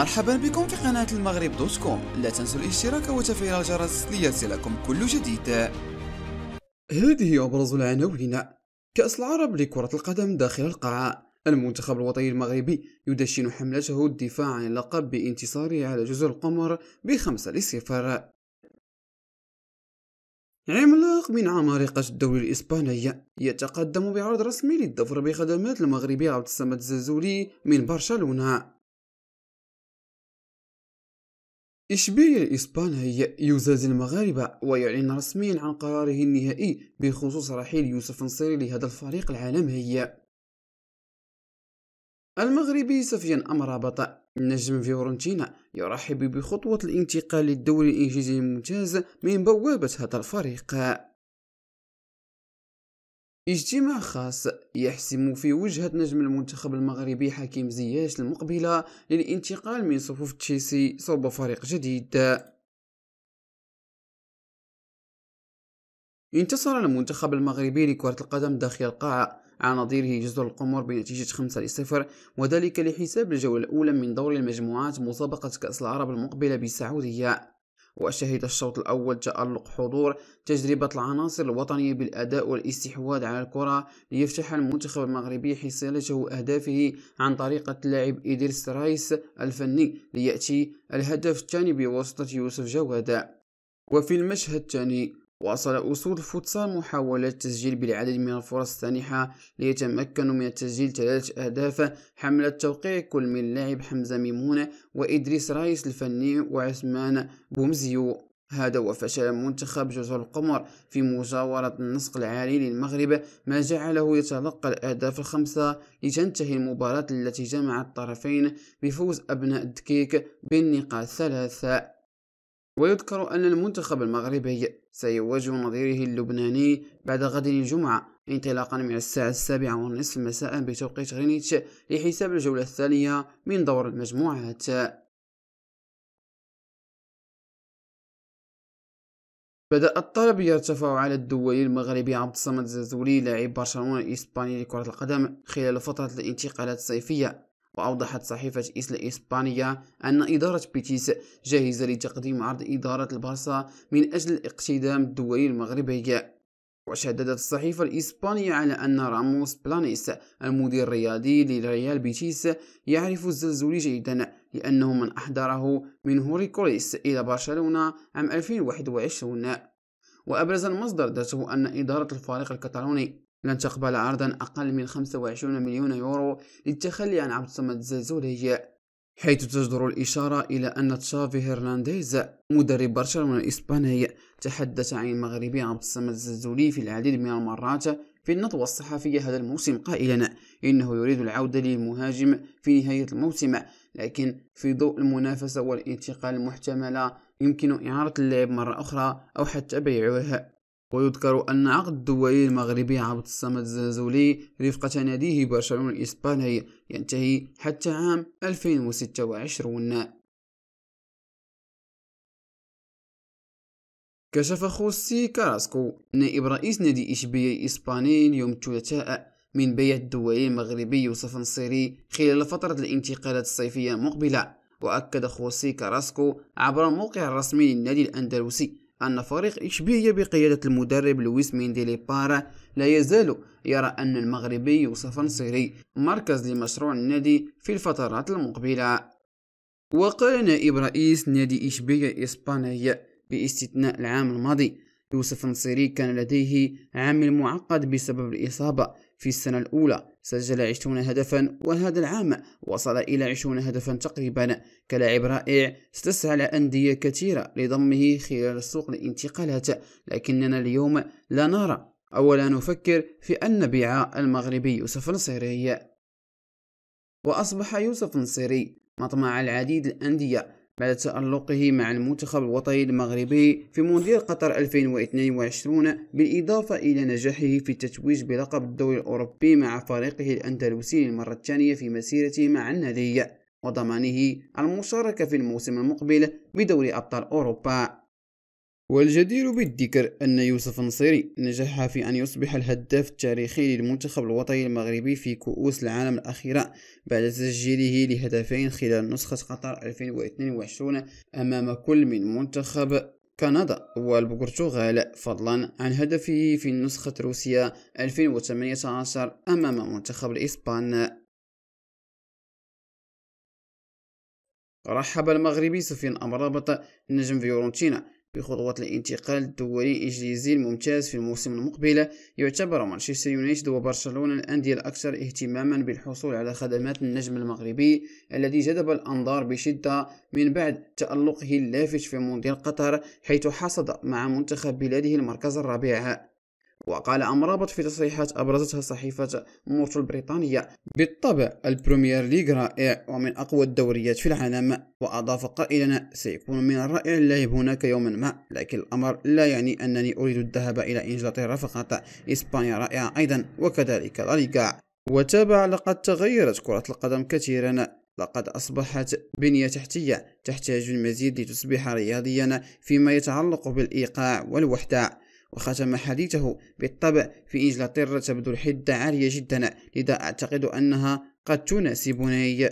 مرحبا بكم في قناة المغرب دوت كوم لا تنسوا الاشتراك وتفعيل الجرس ليصلكم كل جديد هذه أبرز العناوين كأس العرب لكرة القدم داخل القاعة المنتخب الوطني المغربي يدشن حملته الدفاع عن اللقب بانتصاره على جزر القمر بخمسة لصفر عملاق من عمالقة الدوري الإسباني يتقدم بعرض رسمي للظفر بخدمات المغربي عبد الصمد الزازولي من برشلونة إشبيلية الإسبان يزازي المغاربة ويعلن رسميا عن قراره النهائي بخصوص رحيل يوسف نصيري لهذا الفريق العالمي المغربي سفيان أمرابط نجم فيورنتينا يرحب بخطوة الانتقال للدوري الإنجليزي الممتاز من بوابة هذا الفريق اجتماع خاص يحسم في وجهة نجم المنتخب المغربي حكيم زياش المقبلة للانتقال من صفوف تشيسي صوب فريق جديد انتصر المنتخب المغربي لكرة القدم داخل القاعة عن نظيره جزر القمر بنتيجة 5 لصفر وذلك لحساب الجولة الأولى من دور المجموعات مسابقة كأس العرب المقبلة بالسعودية وشهد الشوط الأول تألق حضور تجربة العناصر الوطنية بالأداء والاستحواذ على الكرة ليفتح المنتخب المغربي حصيلته أهدافه عن طريقة اللاعب إدريس رايس الفني ليأتي الهدف الثاني بواسطة يوسف جواد وفي المشهد الثاني واصل اسود الفوتسال محاولة التسجيل بالعدد من الفرص السانحة ليتمكنوا من تسجيل ثلاثة أهداف حملة توقيع كل من اللاعب حمزة ميمون وإدريس رايس الفني وعثمان بومزيو هذا وفشل منتخب جزر القمر في مجاورة النسق العالي للمغرب ما جعله يتلقى الأهداف الخمسة لتنتهي المباراة التي جمعت الطرفين بفوز أبناء الدكيك بالنقاط ثلاثة ويذكر أن المنتخب المغربي سيواجه نظيره اللبناني بعد غد الجمعة انطلاقا من الساعة السابعة والنصف مساء بتوقيت غرينيتش لحساب الجولة الثانية من دور المجموعات بدأ الطلب يرتفع على الدولي المغربي عبد الصمد الزازولي لاعب برشلونة الإسباني لكرة القدم خلال فترة الانتقالات الصيفية وأوضحت صحيفة إسل إسبانيا أن إدارة بيتيس جاهزة لتقديم عرض إدارة البارسا من أجل الاقتدام الدولي المغربي وشددت الصحيفة الإسبانية على أن راموس بلانيس المدير الرياضي لريال بيتيس يعرف الزلزولي جيدا لأنه من أحضره من هوريكوليس إلى برشلونة عام 2021 وأبرز المصدر ذاته أن إدارة الفريق الكتالوني لن تقبل عرضا أقل من 25 مليون يورو للتخلي عن عبد الصمد زازولي حيث تجدر الإشارة إلى أن تشافي هرنانديز مدرب برشلونة الإسباني تحدث عن المغربي عبد الصمد الزازولي في العديد من المرات في النطوة الصحفية هذا الموسم قائلا إنه يريد العودة للمهاجم في نهاية الموسم لكن في ضوء المنافسة والانتقال المحتملة يمكن إعارة اللعب مرة أخرى أو حتى بيعه ويذكر أن عقد الدولي المغربي عبد الصمد الزنزولي رفقة ناديه برشلونة الإسباني ينتهي حتى عام 2026 كشف خوسي كاراسكو نائب رئيس نادي إشبيلية الإسباني اليوم الثلاثاء من بيع الدولي المغربي يوسف نصيري خلال فترة الانتقالات الصيفية المقبلة وأكد خوسي كاراسكو عبر الموقع الرسمي للنادي الأندلسي أن فريق إشبيلية بقيادة المدرب لويس مينديلي بارا لا يزال يرى أن المغربي يوسف نصيري مركز لمشروع النادي في الفترات المقبلة وقال نائب رئيس نادي إشبيلية الإسبانية باستثناء العام الماضي يوسف النصيري كان لديه عامل معقد بسبب الإصابة في السنة الأولى سجل 20 هدفا وهذا العام وصل إلى 20 هدفا تقريبا كلاعب رائع استسعى أندية كثيرة لضمه خلال سوق الانتقالات لكننا اليوم لا نرى أو لا نفكر في أن نبيع المغربي يوسف النصيري وأصبح يوسف النصيري مطمع العديد الأندية بعد تألقه مع المنتخب الوطني المغربي في مونديال قطر 2022 بالإضافة إلى نجاحه في التتويج بلقب الدوري الأوروبي مع فريقه الأندلسي للمرة الثانية في مسيرته مع النادي وضمانه المشاركة في الموسم المقبل بدوري أبطال أوروبا والجدير بالذكر أن يوسف النصيري نجح في أن يصبح الهداف التاريخي للمنتخب الوطني المغربي في كؤوس العالم الأخيرة بعد تسجيله لهدفين خلال نسخة قطر 2022 أمام كل من منتخب كندا والبرتغال فضلا عن هدفه في نسخة روسيا 2018 أمام منتخب الإسبان رحب المغربي سفيان أمرابط نجم فيورنتينا بخطوات الانتقال الدولي الإنجليزي الممتاز في الموسم المقبل يعتبر مانشستر يونايتد وبرشلونة الأندية الأكثر اهتماما بالحصول على خدمات النجم المغربي الذي جذب الأنظار بشدة من بعد تألقه اللافت في مونديال قطر حيث حصد مع منتخب بلاده المركز الرابع وقال أمرابط في تصريحات أبرزتها صحيفة مورتو البريطانية بالطبع البريمير ليغ رائع ومن أقوى الدوريات في العالم وأضاف قائلا سيكون من الرائع اللعب هناك يوما ما لكن الأمر لا يعني أنني أريد الذهاب إلى إنجلترا فقط إسبانيا رائعة أيضا وكذلك لاليغا وتابع لقد تغيرت كرة القدم كثيرا لقد أصبحت بنية تحتية تحتاج المزيد لتصبح رياضيا فيما يتعلق بالإيقاع والوحدة وختم حديثه بالطبع في إنجلترا تبدو الحدة عالية جدا لذا أعتقد أنها قد تناسبني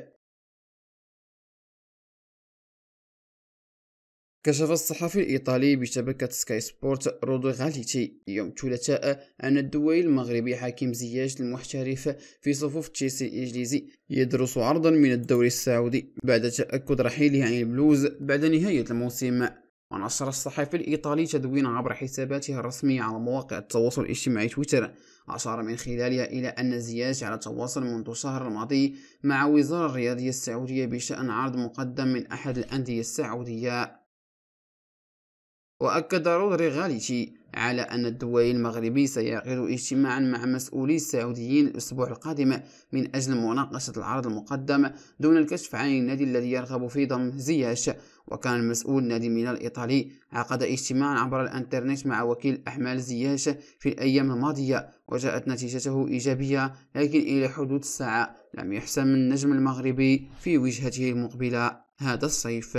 كشف الصحفي الإيطالي بشبكة سكاي سبورت رودو غاليتي يوم الثلاثاء أن الدولي المغربي حكيم زياش المحترف في صفوف تشيلسي الإنجليزي يدرس عرضا من الدوري السعودي بعد تأكد رحيله عن البلوز بعد نهاية الموسم ونشر الصحيفة الإيطالي تدوينا عبر حساباتها الرسمية على مواقع التواصل الاجتماعي تويتر أشار من خلالها إلى أن زياش على تواصل منذ الشهر الماضي مع وزارة الرياضية السعودية بشأن عرض مقدم من أحد الأندية السعودية وأكد رودري غاليتي على أن الدولي المغربي سيعقد اجتماعا مع مسؤولي السعوديين الأسبوع القادم من أجل مناقشة العرض المقدم دون الكشف عن النادي الذي يرغب في ضم زياش وكان المسؤول نادي ميلان الإيطالي عقد اجتماعا عبر الانترنت مع وكيل أعمال زياش في الأيام الماضية وجاءت نتيجته إيجابية لكن إلى حدود الساعة لم يحسم النجم المغربي في وجهته المقبلة هذا الصيف